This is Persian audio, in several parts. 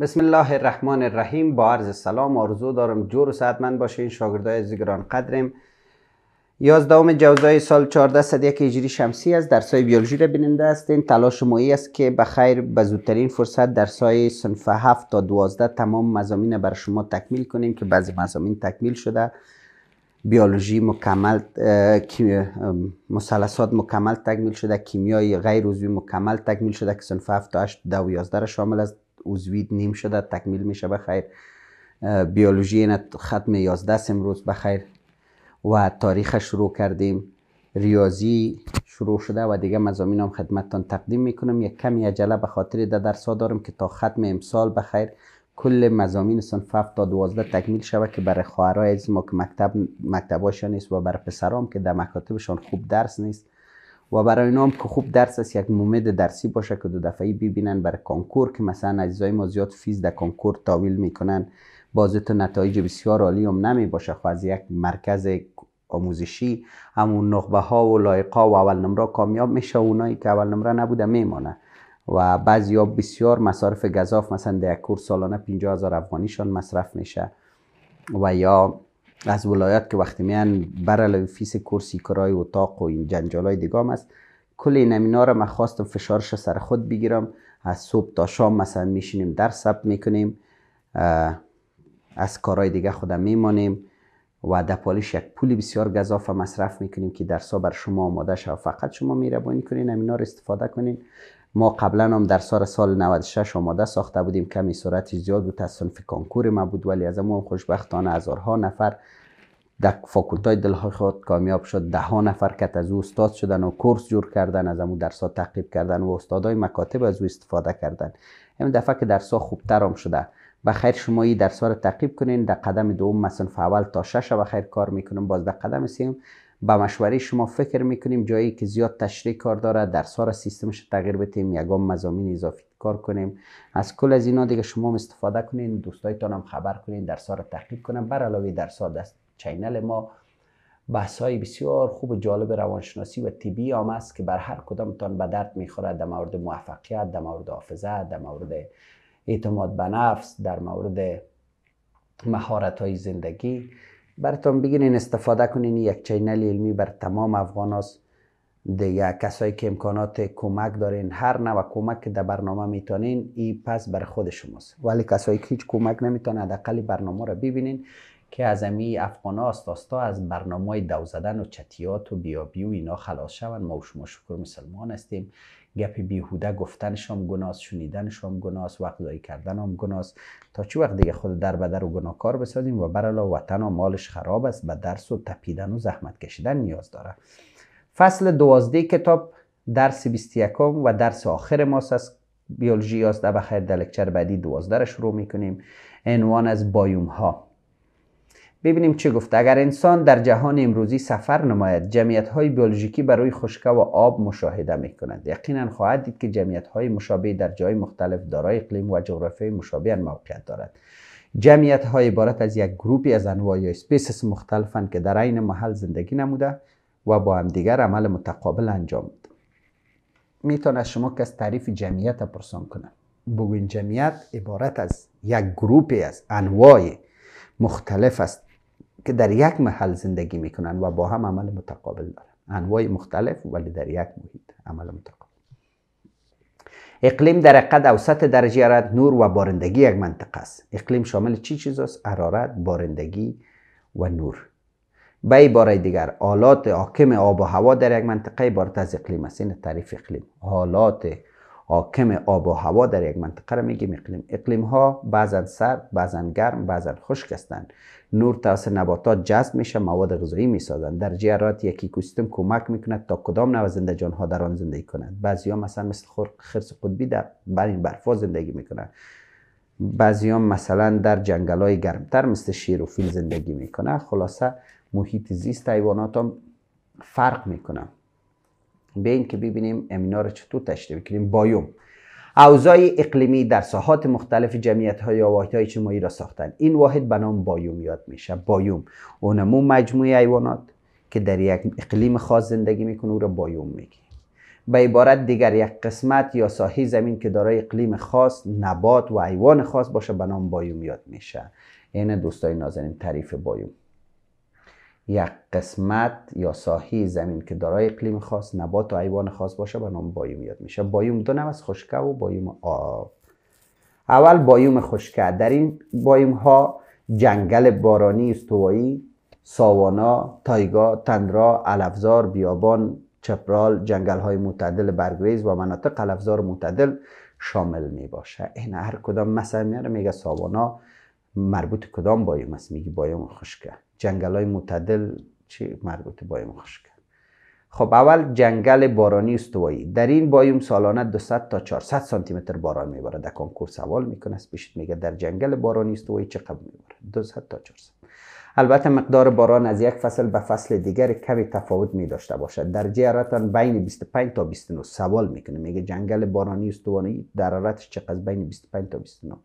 بسم الله الرحمن الرحیم با عرض سلام آرزو دارم جور و باشه باشین شاگردای زیگران قدرم یازدهم جوزای سال 1401 هجری شمسی از درسای بیولوژی را بیننده هستین تلاش مایی است که به خیر به زودترین فرصت درسای صنف 7 تا 12 تمام مزامین بر شما تکمیل کنیم که بعضی مزامین تکمیل شده بیولوژی مکمل مثلثات مکمل تکمیل شده کیمیای غیر عضوی مکمل تکمیل شده که صنف 7 تا 8 تا 11 را شامل است عضوی نیم شده تکمیل میشه بخیر بیولوژی ختم 11 امروز بخیر و تاریخ شروع کردیم ریاضی شروع شده و دیگه مزامین هم خدمتتان تقدیم میکنم یک کمی عجله به خاطر در درس دارم که تا ختم امسال بخیر کل مزامین صنف 7 تا 12 تکمیل شوه که برای خواهرای از که مکتب مکتباشان نیست و برای پسرام که در مکاتبشان خوب درس نیست و برای اینا هم که خوب درس است یک مومد درسی باشه که دو دفعه ببینن برای کنکور که مثلا عزیزای ما زیاد فیز در کنکور تاویل میکنن باز تو نتایج بسیار عالی هم نمی باشه خب از یک مرکز آموزشی همون نخبه ها و لایقا و اول نمره کامیاب میشه اونایی که اول نمره نبوده میمانه و بعضی ها بسیار مصارف گذاف مثلا در یک کورس سالانه 50 هزار افغانیشان مصرف میشه و یا از ولایات که وقتی میان برال فیس کرسی کرای اتاق و این جنجالای دیگام است کل این امینا رو من خواستم فشارش سر خود بگیرم از صبح تا شام مثلا میشینیم در ثبت میکنیم از کارهای دیگه خودم میمانیم و دپالش یک پول بسیار گذاف مصرف میکنیم که درس بر شما آماده شد فقط شما میره کنین امینا استفاده کنین ما قبلا هم در سال سال 96 آماده ساخته بودیم کمی سرعت زیاد و صنف کنکور ما بود ولی از ما خوشبختانه هزارها نفر در فاکولتای دلهای خود کامیاب شد ده ها نفر که از او استاد شدن و کورس جور کردن از امو درسا تقریب کردن و استادای مکاتب از او استفاده کردن این دفعه که درسا خوبتر هم شده بخیر شما این درسا رو تقریب کنین در قدم دوم مثلا فعال تا شش خیر کار میکنم باز در قدم سیم به مشوره شما فکر میکنیم جایی که زیاد تشریح کار داره در سار سیستمش تغییر بتیم یکم مزامین اضافی کار کنیم از کل از اینا دیگه شما استفاده کنین دوستایتان هم خبر کنین در سار تحقیق کنن بر علاوه در سار دست چینل ما بحث های بسیار خوب و جالب روانشناسی و تیبی هم است که بر هر کدامتان به درد میخورد در مورد موفقیت در مورد حافظه در مورد اعتماد به نفس در مورد مهارت زندگی براتون بگیرین استفاده کنین یک چینل علمی بر تمام افغان هست دیگه کسایی که امکانات کمک دارین هر نوع کمک که در برنامه میتونین این پس بر خود شماست ولی کسایی که هیچ کمک نمیتونه حداقل برنامه را ببینین که از امی افغان آستاستا از برنامه دوزدن و چتیات و بیابی و اینا خلاص شون ما شما شکر مسلمان هستیم گپ بیهوده گفتنشام هم گناست شنیدنش گناست وقت دایی کردن هم گناست تا چه وقت دیگه خود در بدر و گناکار بسازیم و برالا وطن و مالش خراب است به درس و تپیدن و زحمت کشیدن نیاز داره فصل دوازده کتاب درس 21 و درس آخر ماست از بیولوژی یازده بخیر دلکچر لکچر بعدی دوازده رو شروع میکنیم عنوان از بایوم ها ببینیم چه گفته اگر انسان در جهان امروزی سفر نماید جمعیت های بیولوژیکی برای خشکه و آب مشاهده می کند یقینا خواهد دید که جمعیت های مشابه در جای مختلف دارای اقلیم و جغرافیای مشابه موقعیت دارد جمعیت های عبارت از یک گروپی از انواع یا اسپیسیس مختلفند که در عین محل زندگی نموده و با همدیگر عمل متقابل انجام میده میتونه شما کس تعریف جمعیت پرسان کنه بگوین جمعیت عبارت از یک گروپی از انواع مختلف است که در یک محل زندگی میکنن و با هم عمل متقابل دارن انواع مختلف ولی در یک محیط عمل متقابل اقلیم در قد اوسط درجه حرارت نور و بارندگی یک منطقه است اقلیم شامل چی چیز است حرارت بارندگی و نور به باره دیگر آلات حاکم آب و هوا در یک منطقه عبارت از اقلیم است این تعریف اقلیم حالات حاکم آب و هوا در یک منطقه را میگیم اقلیم اقلیم ها بعضا سرد بعضا گرم بعضا خشک هستند نور تاس نباتات جذب میشه مواد غذایی میسازند در جرات یک اکوسیستم کمک میکنه تا کدام نوع زنده ها در آن زندگی کنند بعضی ها مثلا مثل خرس قطبی در بر برفا زندگی میکنند بعضی ها مثلا در جنگل های گرمتر مثل شیر و فیل زندگی میکنه خلاصه محیط زیست حیوانات هم فرق میکنه به این که ببینیم امینا رو چطور تشریح میکنیم بایوم اوزای اقلیمی در ساحات مختلف جمعیت های یا واحد های اجتماعی را ساختن این واحد به نام بایوم یاد میشه بایوم اونمو مجموعه حیوانات که در یک اقلیم خاص زندگی میکنه او را بایوم میگی به عبارت دیگر یک قسمت یا ساحه زمین که دارای اقلیم خاص نبات و حیوان خاص باشه به نام بایوم یاد میشه این دوستای نازنین تعریف بایوم یک قسمت یا ساحه زمین که دارای اقلیم خاص نبات و حیوان خاص باشه به نام بایوم یاد میشه بایوم دو نم از خشکه و بایوم آب اول بایوم خشکه در این بایوم ها جنگل بارانی استوایی ساوانا تایگا تندرا الافزار بیابان چپرال جنگل های متعدل برگریز و مناطق الافزار متعدل شامل می باشه این هر کدام مثلا میگه ساوانا مربوط کدام بایوم است میگه بایوم خشکه جنگل های چه چی مربوط بایم خشک خب اول جنگل بارانی استوایی در این بایوم سالانه 200 تا 400 سانتی باران میباره در کنکور سوال میکنه پیشت میگه در جنگل بارانی استوایی چقدر میباره 200 تا 400 البته مقدار باران از یک فصل به فصل دیگر کمی تفاوت می داشته باشد در جهرتا بین 25 تا 29 سوال میکنه میگه جنگل بارانی استوایی درارتش چقدر بین 25 تا 29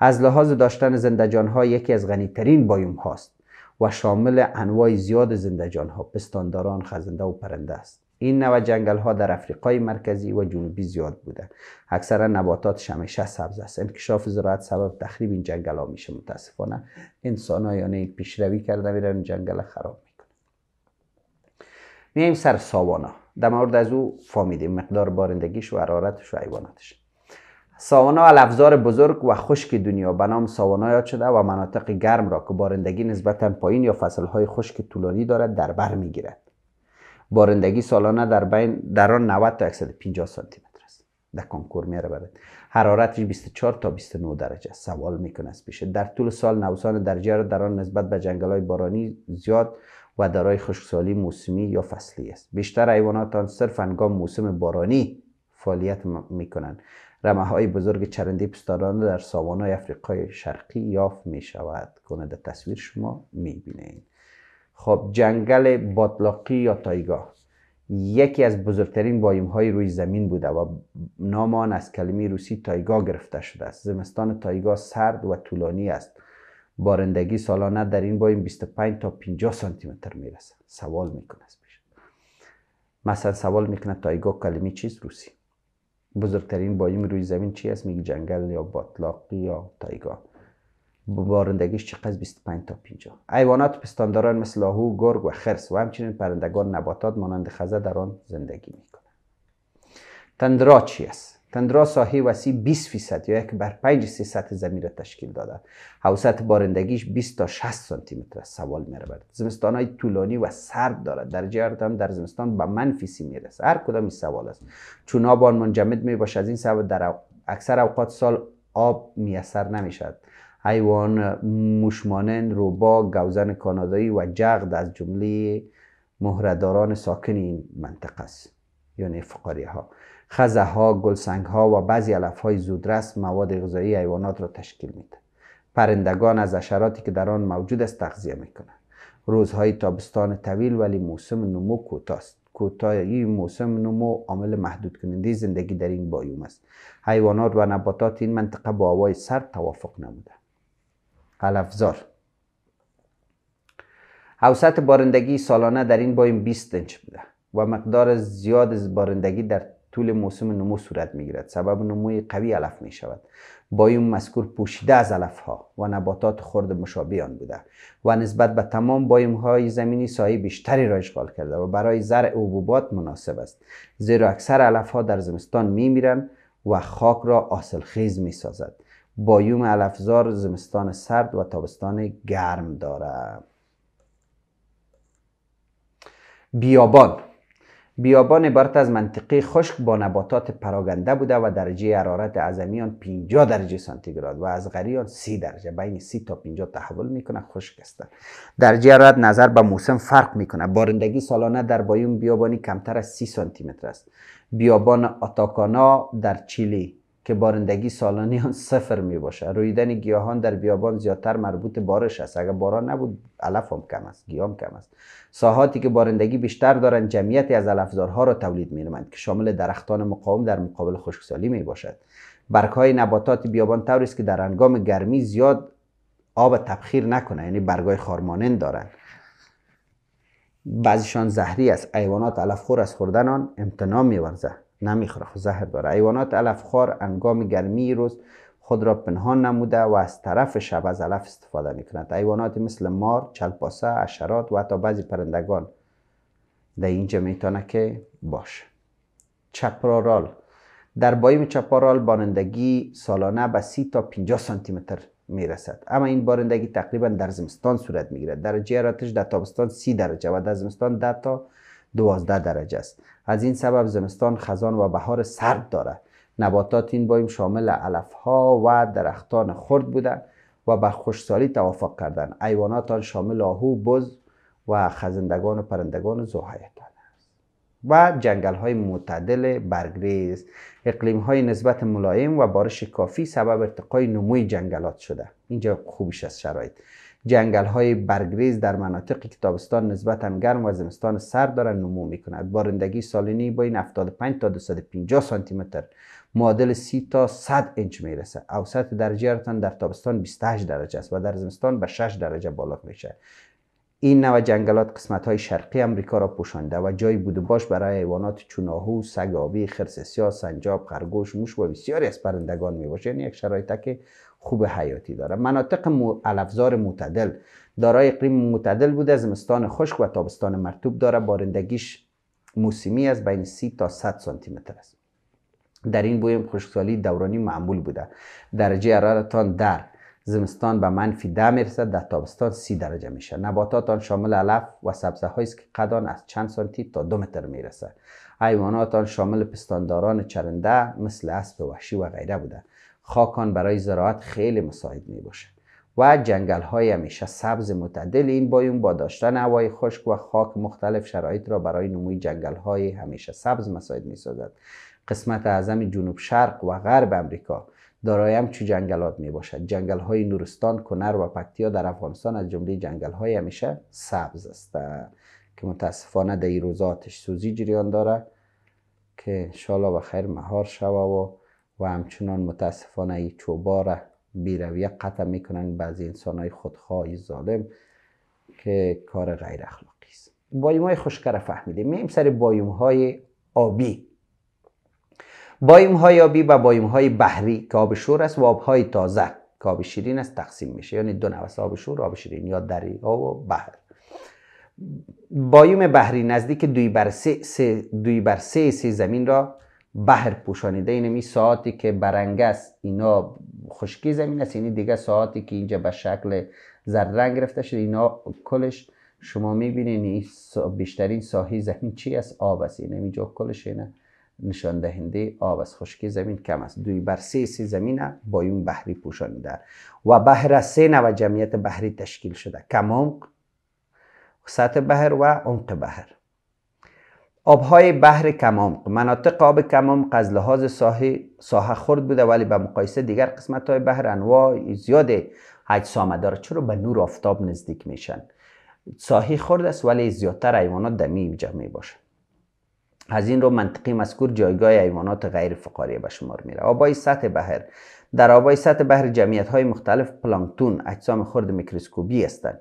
از لحاظ داشتن زندجان ها یکی از غنیترین بایوم هاست و شامل انواع زیاد زندجان ها پستانداران خزنده و پرنده است این نوع جنگل ها در افریقای مرکزی و جنوبی زیاد بوده. اکثرا نباتات شمشه سبز است انکشاف زراعت سبب تخریب این جنگل ها میشه متاسفانه انسان ها یعنی پیشروی کرده میرن جنگل خراب میکنه میایم سر ساوانا در مورد از او فامیدیم مقدار بارندگیش و حرارتش و حیواناتش ساوانا الافزار بزرگ و خشک دنیا به نام ساوانا یاد شده و مناطق گرم را که بارندگی نسبتا پایین یا فصلهای خشک طولانی دارد در بر میگیرد بارندگی سالانه در بین در آن 90 تا 150 سانتی متر است در کنکور میاره برد حرارتش 24 تا 29 درجه است سوال میکنه از پیشه در طول سال نوسان درجه را در آن نسبت به های بارانی زیاد و دارای خشکسالی موسمی یا فصلی است بیشتر حیوانات آن صرف موسم بارانی فعالیت میکنند رمه های بزرگ چرندی پستاران در های افریقای شرقی یافت می شود در تصویر شما می بینید خب جنگل باطلاقی یا تایگا یکی از بزرگترین بایم های روی زمین بوده و نام آن از کلمه روسی تایگا گرفته شده است زمستان تایگا سرد و طولانی است بارندگی سالانه در این بایم 25 تا 50 سانتی متر رسد. سوال میکنه مثلا سوال میکنه تایگا کلمه چیست روسی بزرگترین بایم روی زمین چی است میگی جنگل یا باتلاق یا تایگا بارندگیش چقدر 25 تا 50 حیوانات پستانداران مثل آهو گرگ و خرس و همچنین پرندگان نباتات مانند خزه در آن زندگی میکنند تندرا چی است تندرا ساحه وسیع 20 فیصد یا یک بر 5 سی سطح زمین را تشکیل داده حوصت بارندگیش 20 تا 60 سانتی متر سوال می رود زمستان های طولانی و سرد دارد در حرارت در زمستان به منفی سی می رسد هر کدام این سوال است چون آب آن منجمد می باشد از این سبب در اکثر اوقات سال آب میسر نمی شد حیوان موشمانند روبا گوزن کانادایی و جغد از جمله مهرداران ساکن این منطقه است یعنی فقاری ها خزه ها، گلسنگ ها و بعضی علف های زودرس مواد غذایی حیوانات را تشکیل میده. پرندگان از اشراتی که در آن موجود است تغذیه میکنند. روزهای تابستان طویل ولی موسم نمو کوتاست است. کوتاهی موسم نمو عامل محدود کننده زندگی در این بایوم است. حیوانات و نباتات این منطقه با هوای سرد توافق نموده. علفزار اوسط بارندگی سالانه در این بایم 20 انچ بوده و مقدار زیاد بارندگی در طول موسم نمو صورت میگیرد سبب نموی قوی علف می شود بایوم مذکور پوشیده از علف ها و نباتات خرد مشابه آن بوده و نسبت به تمام بایوم های زمینی سایه بیشتری را اشغال کرده و برای زرع عبوبات مناسب است زیرا اکثر علف ها در زمستان می و خاک را آسل خیز می سازد بایوم علفزار زمستان سرد و تابستان گرم دارد بیابان بیابان عبارت از منطقه خشک با نباتات پراگنده بوده و درجه حرارت اعظمی آن 50 درجه سانتیگراد و از غری آن 30 درجه بین 30 تا 50 تحول میکنه خشک است درجه حرارت نظر به موسم فرق میکنه بارندگی سالانه در بایون بیابانی کمتر از 30 سانتی متر است بیابان آتاکانا در چیلی که بارندگی سالانه آن صفر می باشه رویدن گیاهان در بیابان زیادتر مربوط بارش است اگر باران نبود علف هم کم است گیاه کم است ساحاتی که بارندگی بیشتر دارند جمعیتی از علفزارها را تولید می نمند که شامل درختان مقاوم در مقابل خشکسالی می باشد برگ های نباتات بیابان طوری است که در انگام گرمی زیاد آب تبخیر نکنه یعنی برگای خارمانند دارند بعضیشان زهری است حیوانات علفخور از خوردن آن نمیخوره خب زهر داره حیوانات علفخوار انگام گرمی روز خود را پنهان نموده و از طرف شب از علف استفاده میکنند حیوانات مثل مار چلپاسه عشرات و حتی بعضی پرندگان در اینجا میتونه که باشه چپرارال در بایم چپرارال بارندگی سالانه به سی تا 50 سانتی متر میرسد اما این بارندگی تقریبا در زمستان صورت میگیرد درجه حرارتش در تابستان سی درجه و در زمستان ده تا 12 درجه است از این سبب زمستان خزان و بهار سرد دارد نباتات این بایم شامل علف ها و درختان خرد بودند و به خوشسالی توافق کردند حیوانات آن شامل آهو بز و خزندگان و پرندگان و زوحیتان است و جنگل های معتدل برگریز اقلیم های نسبت ملایم و بارش کافی سبب ارتقای نموی جنگلات شده اینجا خوبیش از شرایط جنگل های برگریز در مناطق که تابستان نسبتا گرم و زمستان سرد دارند نمو می کند بارندگی با این 75 تا 250 سانتی متر معادل 30 تا 100 انچ می اوسط درجه ارتان در تابستان 28 درجه است و در زمستان به 6 درجه بالا میشه این نوع جنگلات قسمت های شرقی امریکا را پوشانده و جای بوده باش برای حیوانات چوناهو، سگ آبی، خرس سیاه، سنجاب، خرگوش، موش و بسیاری از پرندگان می یک شرایطی که خوب حیاتی داره مناطق علفزار معتدل دارای اقلیم معتدل بوده زمستان خشک و تابستان مرتوب داره بارندگیش موسمی است بین 30 تا 100 سانتی متر است در این بویم خشکسالی دورانی معمول بوده درجه حرارتان در زمستان به منفی ده میرسد در تابستان سی درجه میشه نباتات آن شامل علف و سبزه است که قدان از چند سانتی تا دو متر میرسد حیوانات آن شامل پستانداران چرنده مثل اسب وحشی و غیره بوده خاکان برای زراعت خیلی مساعد می باشد و جنگل های همیشه سبز متعدل این بایون با داشتن هوای خشک و خاک مختلف شرایط را برای نموی جنگل های همیشه سبز مساعد می سازد قسمت اعظم جنوب شرق و غرب امریکا دارای همچو جنگلات می باشد جنگل های نورستان کنر و پکتیا در افغانستان از جمله جنگل های همیشه سبز است که متاسفانه در روزا آتش سوزی جریان داره که شالا به خیر مهار شوه و و همچنان متاسفانه ای چوباره بیرویه قطع میکنن بعضی انسان های خودخواهی ظالم که کار غیر اخلاقی است بایوم های خوشکره فهمیدیم میریم سر بایوم های آبی بایوم های آبی و بایوم های بحری که آب شور است و آب های تازه که آب شیرین است تقسیم میشه یعنی دو نوع آب شور آب شیرین یا دریا و بحر بایوم بحری نزدیک دوی بر سه, سه, دوی بر سه, سه زمین را بحر پوشانیده این می ساعتی که برنگ است اینا خشکی زمین است یعنی دیگه ساعتی که اینجا به شکل زرد رنگ گرفته شده اینا کلش شما میبینین بیشترین ساحی زمین چی است آب است یعنی اینجا کلش اینا نشان دهنده آب از خشکی زمین کم است دوی بر سه سی زمین با این بحری پوشانیده و بحر سه نوع جمعیت بحری تشکیل شده کم عمق سطح بحر و عمق بحر آبهای بحر کمامق مناطق آب کمام از لحاظ ساحه, ساحه خرد بوده ولی به مقایسه دیگر قسمت های بحر انواع زیاد اجسامه داره چرا به نور آفتاب نزدیک میشن ساحه خرد است ولی زیادتر حیوانات دمی اینجا می باشه از این رو منطقی مذکور جایگاه حیوانات غیر فقاریه به شمار میره آبای سطح بحر در آبای سطح بحر جمعیت های مختلف پلانکتون اجسام خرد میکروسکوپی هستند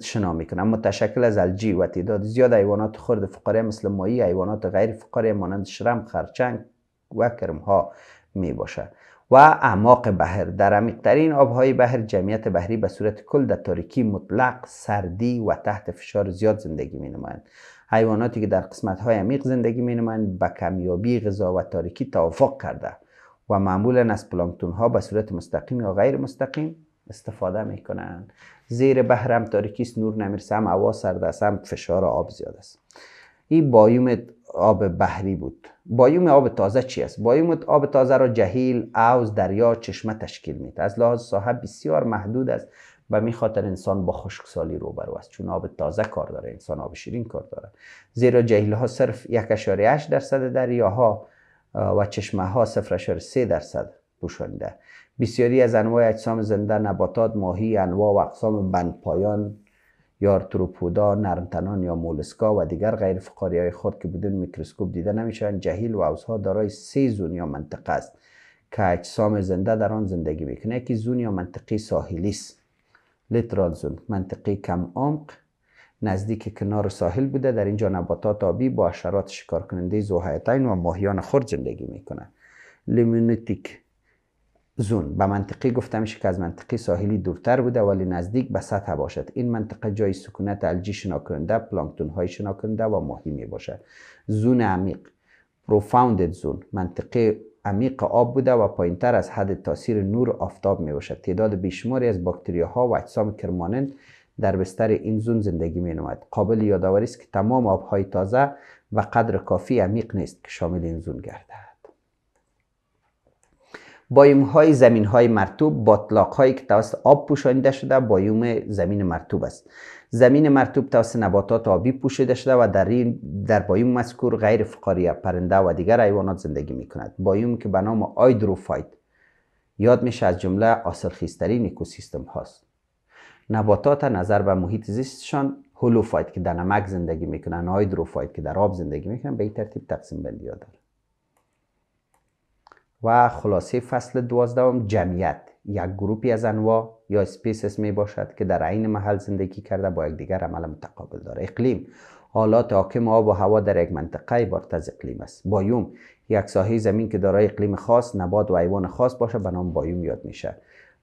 شنا اما متشکل از الجی و تعداد زیاد حیوانات خرد فقاره مثل ماهی حیوانات غیر فقاره مانند شرم خرچنگ و ها می باشد و اعماق بحر در عمیقترین آبهای بحر جمعیت بحری به صورت کل در تاریکی مطلق سردی و تحت فشار زیاد زندگی می نمایند حیواناتی که در قسمت های عمیق زندگی می نمایند به کمیابی غذا و تاریکی توافق کرده و معمولا از پلانکتون ها به صورت مستقیم یا غیر مستقیم استفاده می کنند زیر بهرم تاریکیست نور هم هوا سرد هم فشار آب زیاد است این بایوم آب بحری بود بایوم آب تازه چی است بایوم آب تازه را جهیل اوز دریا چشمه تشکیل میده از لحاظ صاحب بسیار محدود است و میخاطر انسان با خشکسالی روبرو است چون آب تازه کار داره انسان آب شیرین کار داره زیرا جهیل ها صرف 1.8 درصد دریاها و چشمه ها 0.3 درصد پوشانده بسیاری از انواع اجسام زنده نباتات ماهی انواع و اقسام بندپایان یا ارتروپودا نرمتنان یا مولسکا و دیگر غیر فقاری های خود که بدون میکروسکوپ دیده نمیشوند جهیل و اوزها دارای سه زون یا منطقه است که اجسام زنده در آن زندگی میکنه که زون یا منطقه ساحلی است لیترال زون منطقه کم عمق نزدیک کنار ساحل بوده در اینجا نباتات آبی با اشرات شکار کننده زوحیتین و ماهیان خرد زندگی میکنه لیمونیتیک زون به منطقه گفتم که از منطقه ساحلی دورتر بوده ولی نزدیک به سطح باشد این منطقه جای سکونت الجی شناکنده، پلانکتون های شنا و ماهی می باشد زون عمیق پروفاوندد زون منطقه عمیق آب بوده و تر از حد تاثیر نور آفتاب می باشد تعداد بیشماری از ها و اجسام کرمانند در بستر این زون زندگی می نماید قابل یادآوری است که تمام آبهای تازه و قدر کافی عمیق نیست که شامل این زون گردد بایوم های زمین های مرتوب باطلاق هایی که توسط آب پوشانیده شده بایوم زمین مرتوب است زمین مرتوب توسط نباتات آبی پوشیده شده و در در بایوم مذکور غیر فقاریه پرنده و دیگر حیوانات زندگی می کند بایوم که به نام آیدروفایت یاد میشه از جمله آسرخیسترین اکوسیستم هاست نباتات نظر به محیط زیستشان هولوفایت که در نمک زندگی میکنن آیدروفایت که در آب زندگی میکنن به این ترتیب تقسیم بندی و خلاصه فصل دوازدهم جمعیت یک گروپی از انواع یا اسپیسس می باشد که در عین محل زندگی کرده با دیگر عمل متقابل داره اقلیم حالات حاکم آب و هوا در یک منطقه عبارت از اقلیم است بایوم یک ساحه زمین که دارای اقلیم خاص نبات و حیوان خاص باشه به نام بایوم یاد میشه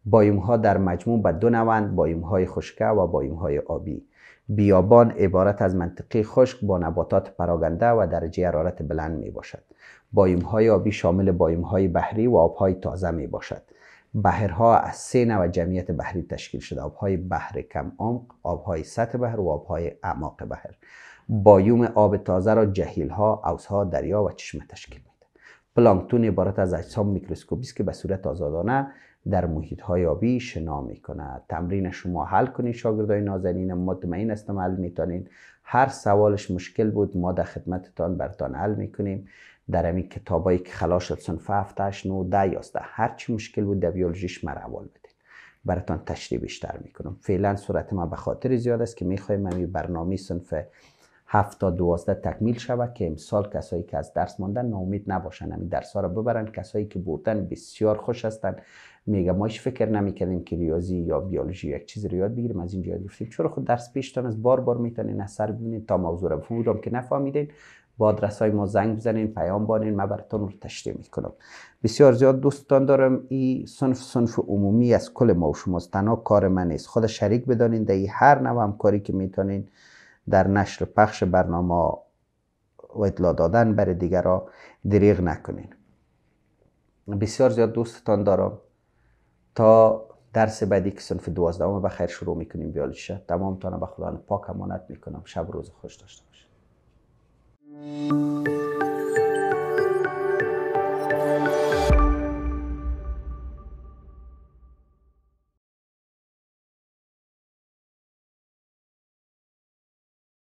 بایوم ها در مجموع به دو نوند بایوم های خشکه و بایوم های آبی بیابان عبارت از منطقه خشک با نباتات پراگنده و درجه حرارت بلند می باشد. بایوم های آبی شامل بایوم های بحری و های تازه می باشد. بحرها از سه نوع جمعیت بحری تشکیل شده های بحر کم عمق های سطح بحر و های اعماق بحر بایوم آب تازه را جهیل ها ها دریا و چشمه تشکیل میده پلانکتون عبارت از اجسام میکروسکوپی است که به صورت آزادانه در محیط های آبی شنا می کند تمرین شما حل کنید شاگردای نازنین مطمئن هستم حل میتونید هر سوالش مشکل بود ما در خدمتتان برتان حل میکنیم در همین کتابایی که خلاص شد صنف 7 8 9 10 11 هر چی مشکل بود در بیولوژیش مرا حوال بده براتان تشریح بیشتر میکنم فعلا صورت ما به خاطر زیاد است که میخوایم همین برنامه سنفه 7 تا 12 تکمیل شود که امسال کسایی که از درس ماندن ناامید نباشن همین درس ها را ببرن کسایی که بردن بسیار خوش هستند میگه ما هیچ فکر نمیکردیم که ریاضی یا بیولوژی یک چیز رو یاد بگیریم از اینجا یاد گرفتیم چرا خود درس پیشتان از بار بار میتونین اثر سر تا موضوع رو بفهمید که نفهمیدین با آدرس های ما زنگ بزنین پیام بانین من براتون رو تشریح میکنم بسیار زیاد دوستان دارم این صنف صنف عمومی از کل ما و شماست تنها کار من نیست خود شریک بدانین در هر نوع همکاری که میتونین در نشر پخش برنامه و اطلاع دادن بر دیگران دریغ نکنین بسیار زیاد دوستتان دارم تا درس بعدی که صنف دوازدهم به خیر شروع میکنیم بیالیشه تمام تانه به خدا پاک امانت میکنم شب روز خوش داشته باشید